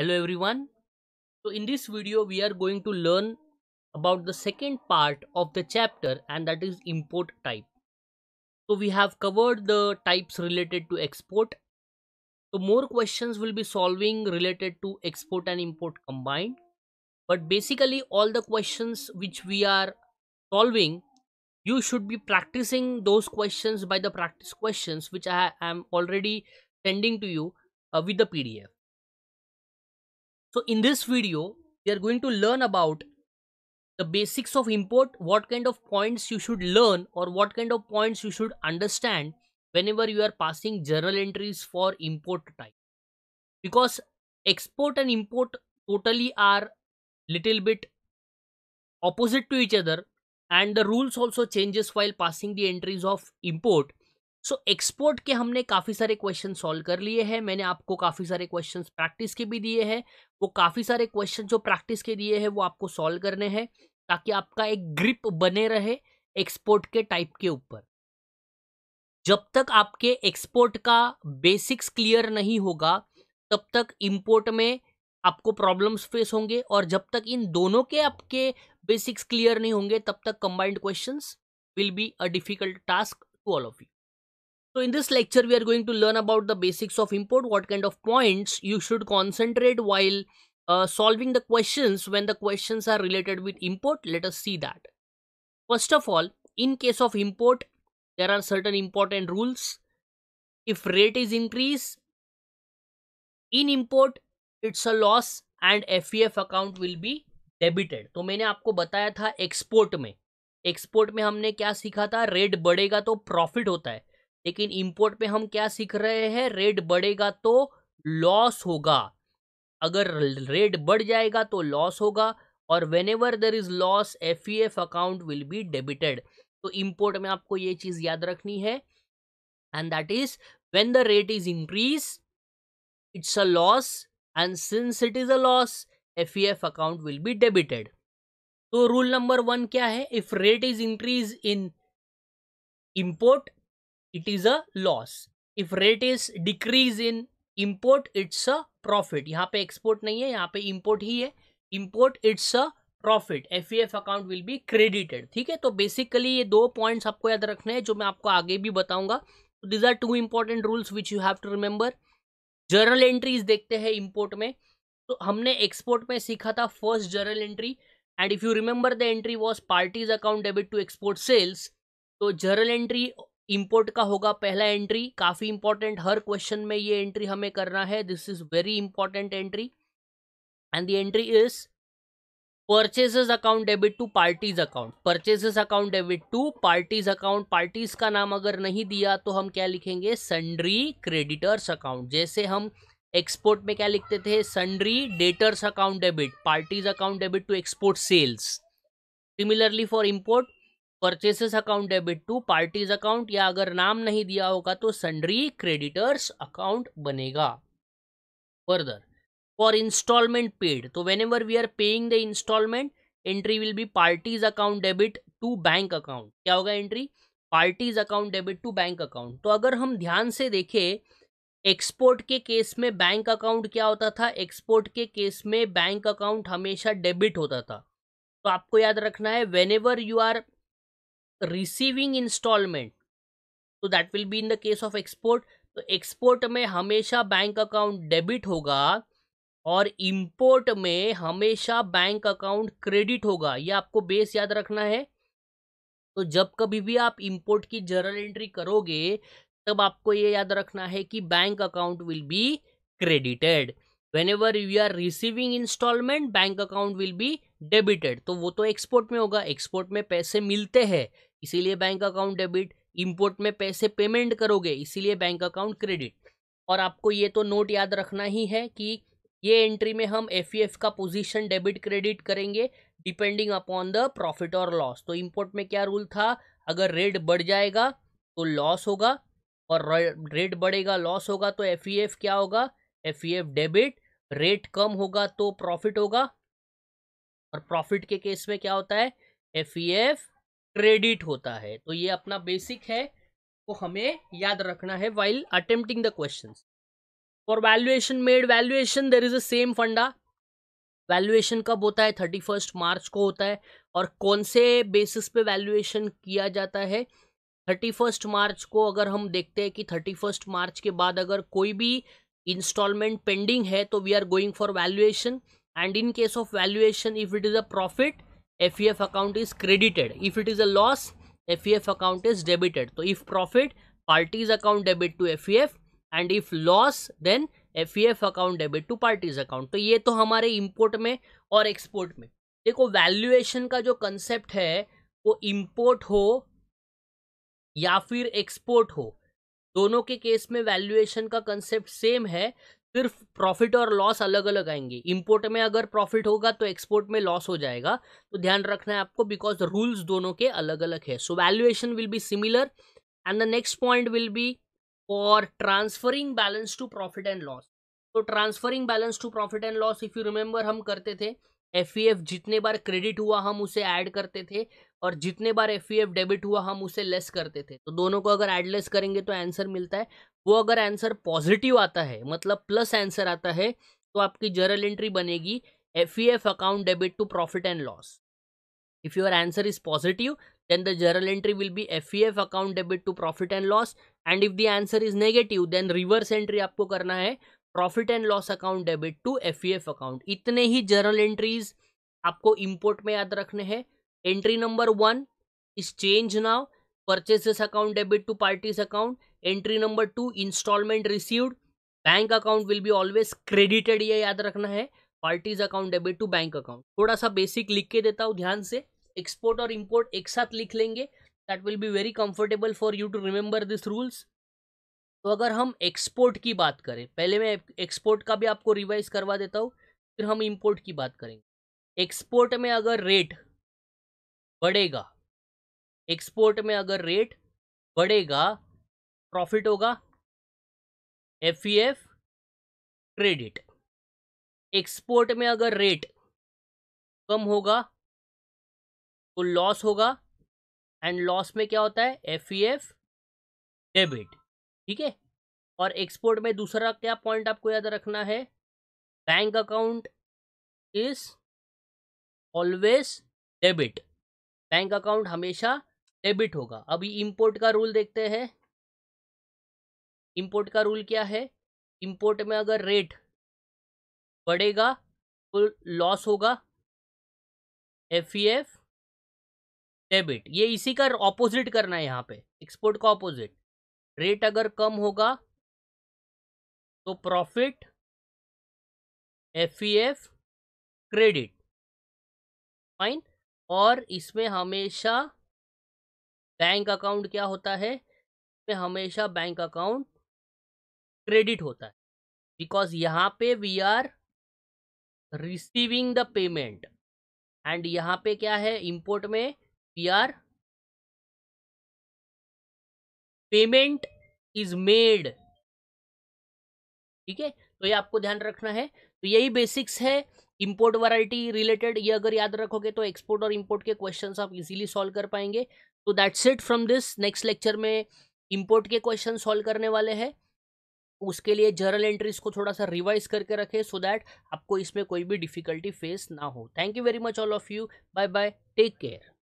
hello everyone so in this video we are going to learn about the second part of the chapter and that is import type so we have covered the types related to export so more questions will be solving related to export and import combined but basically all the questions which we are solving you should be practicing those questions by the practice questions which i am already sending to you uh, with the pdf so in this video, we are going to learn about the basics of import, what kind of points you should learn or what kind of points you should understand whenever you are passing journal entries for import type. Because export and import totally are little bit opposite to each other and the rules also changes while passing the entries of import so so, export के हमने काफ़ी सारे question solve कर लिए हैं मैंने आपको काफ़ी सारे क्वेश्चन प्रैक्टिस के भी दिए हैं वो काफ़ी सारे क्वेश्चन जो प्रैक्टिस के दिए हैं वो आपको सॉल्व करने हैं ताकि आपका एक ग्रिप बने रहे एक्सपोर्ट के टाइप के ऊपर जब तक आपके एक्सपोर्ट का बेसिक्स क्लियर नहीं होगा तब तक इंपोर्ट में आपको प्रॉब्लम्स फेस होंगे और जब तक इन दोनों के आपके बेसिक्स क्लियर नहीं होंगे तब तक combined questions will be a difficult task to all of you So in this lecture, we are going to learn about the basics of import, what kind of points you should concentrate while uh, solving the questions when the questions are related with import. Let us see that. First of all, in case of import, there are certain important rules. If rate is increased, in import, it's a loss and FEF account will be debited. तो मैंने आपको बताया था export export. Export में हमने क्या सीखा था rate बढ़ेगा तो profit होता लेकिन इंपोर्ट पे हम क्या सीख रहे हैं रेट बढ़ेगा तो लॉस होगा अगर रेट बढ़ जाएगा तो लॉस होगा और whenever there is loss F E F account will be debited तो इम्पोर्ट में आपको ये चीज याद रखनी है and that is when the rate is increase it's a loss and since it is a loss F E F account will be debited तो rule number one क्या है if rate is increase in import it is a loss if rate is decrease in import it's a profit यहाँ पे export नहीं है यहाँ पे import ही है import it's a profit F F account will be credited ठीक है तो बेसिकली ये दो पॉइंट्स आपको याद रखने हैं जो मैं आपको आगे भी बताऊंगा these are two important rules which you have to remember journal entries देखते हैं इम्पोर्ट में तो हमने एक्सपोर्ट में सीखा था first journal entry and if you remember the entry was parties account debit to export sales तो जर्नल एंट्री इंपोर्ट का होगा पहला एंट्री काफ़ी इंपॉर्टेंट हर क्वेश्चन में ये एंट्री हमें करना है this is very important entry and the entry is purchases account debit to parties account purchases account debit to parties account parties का नाम अगर नहीं दिया तो हम क्या लिखेंगे सन्ड्री क्रेडिटर्स अकाउंट जैसे हम एक्सपोर्ट में क्या लिखते थे sundry debtors account debit parties account debit to export sales similarly for import purchases account debit to parties account या अगर नाम नहीं दिया होगा तो सन्ड्री क्रेडिटर्स अकाउंट बनेगा फर्दर फॉर इंस्टॉलमेंट पेड तो whenever we are paying the installment entry will be parties account debit to bank account क्या होगा entry parties account debit to bank account तो अगर हम ध्यान से देखें एक्सपोर्ट के केस में बैंक अकाउंट क्या होता था एक्सपोर्ट के केस में बैंक अकाउंट हमेशा डेबिट होता था तो आपको याद रखना है whenever you are receiving installment तो that will be in the case of export तो एक्सपोर्ट में हमेशा बैंक अकाउंट डेबिट होगा और इंपोर्ट में हमेशा बैंक अकाउंट क्रेडिट होगा ये आपको बेस याद रखना है तो जब कभी भी आप इंपोर्ट की जर्नल एंट्री करोगे तब आपको ये याद रखना है कि bank account will be credited whenever you are receiving installment bank account will be debited तो वो तो एक्सपोर्ट में होगा एक्सपोर्ट में पैसे मिलते हैं इसीलिए बैंक अकाउंट डेबिट इंपोर्ट में पैसे पेमेंट करोगे इसीलिए बैंक अकाउंट क्रेडिट और आपको ये तो नोट याद रखना ही है कि ये एंट्री में हम एफ e का पोजीशन डेबिट क्रेडिट करेंगे डिपेंडिंग अपॉन द प्रॉफिट और लॉस तो इंपोर्ट में क्या रूल था अगर रेट बढ़ जाएगा तो लॉस होगा और रेट बढ़ेगा लॉस होगा तो एफ e क्या होगा एफ डेबिट रेट कम होगा तो प्रॉफिट होगा और प्रॉफिट के केस में क्या होता है एफ क्रेडिट होता है तो ये अपना बेसिक है को हमें याद रखना है while attempting the question for valuation made valuation there is a same funda valuation कब होता है थर्टी फर्स्ट मार्च को होता है और कौन से बेसिस पे वैल्युएशन किया जाता है थर्टी फर्स्ट मार्च को अगर हम देखते हैं कि थर्टी फर्स्ट मार्च के बाद अगर कोई भी इंस्टॉलमेंट पेंडिंग है तो we are going for valuation and in case of valuation if it is a profit F E F account is credited if it is a loss F E F account is debited तो if profit parties account debit to F E F and if loss then F E F account debit to parties account तो ये तो हमारे import में और export में देखो valuation का जो कंसेप्ट है वो इम्पोर्ट हो या फिर एक्सपोर्ट हो दोनों के केस में वैल्यूएशन का कंसेप्ट सेम है सिर्फ प्रॉफिट और लॉस अलग अलग आएंगे इंपोर्ट में अगर प्रॉफिट होगा तो एक्सपोर्ट में लॉस हो जाएगा तो ध्यान रखना है आपको बिकॉज रूल्स दोनों के अलग अलग है so valuation will be similar and the next point will be for transferring balance to profit and loss तो transferring balance to profit and loss if you remember हम करते थे एफ e जितने बार क्रेडिट हुआ हम उसे ऐड करते थे और जितने बार एफ डेबिट e हुआ हम उसे लेस करते थे तो दोनों को अगर एड लेस करेंगे तो आंसर मिलता है वो अगर आंसर पॉजिटिव आता है मतलब प्लस आंसर आता है तो आपकी जर्नल एंट्री बनेगी F E F account debit to profit and loss if your answer is positive then the journal entry will be F E F account debit to profit and loss and if the answer is negative then reverse entry आपको करना है profit and loss account debit to F E F account इतने ही journal entries आपको import में याद रखने हैं entry number one is change now purchases account debit to parties account entry number two installment received bank account will be always credited ये याद रखना है parties account debit to bank account थोड़ा सा बेसिक लिख के देता हूँ ध्यान से एक्सपोर्ट और इम्पोर्ट एक साथ लिख लेंगे that will be very comfortable for you to remember this rules तो अगर हम एक्सपोर्ट की बात करें पहले मैं एक्सपोर्ट का भी आपको रिवाइज करवा देता हूँ फिर हम इम्पोर्ट की बात करेंगे एक्सपोर्ट में अगर रेट बढ़ेगा एक्सपोर्ट में अगर रेट बढ़ेगा प्रॉफिट होगा F E F credit export में अगर रेट कम होगा तो लॉस होगा एंड लॉस में क्या होता है एफ ई एफ डेबिट ठीक है और एक्सपोर्ट में दूसरा क्या पॉइंट आपको याद रखना है bank account is always debit bank account हमेशा डेबिट होगा अभी इंपोर्ट का रूल देखते हैं इंपोर्ट का रूल क्या है इंपोर्ट में अगर रेट बढ़ेगा तो लॉस होगा एफ ई एफ डेबिट ये इसी का ऑपोजिट करना है यहाँ पे एक्सपोर्ट का ऑपोजिट रेट अगर कम होगा तो profit F E F credit fine और इसमें हमेशा बैंक अकाउंट क्या होता है में हमेशा बैंक अकाउंट क्रेडिट होता है बिकॉज यहाँ पे we are receiving the payment and यहाँ पे क्या है इम्पोर्ट में we are payment is made ठीक है तो ये आपको ध्यान रखना है तो यही बेसिक्स है इम्पोर्ट वराइटी रिलेटेड ये अगर याद रखोगे तो एक्सपोर्ट और इम्पोर्ट के क्वेश्चंस आप इजीली सॉल्व कर पाएंगे तो that's it from this next lecture में इम्पोर्ट के क्वेश्चन सॉल्व करने वाले हैं उसके लिए जर्नल एंट्रीज को थोड़ा सा रिवाइज करके रखें सो दैट आपको इसमें कोई भी डिफिकल्टी फेस ना हो thank you very much all of you bye bye take care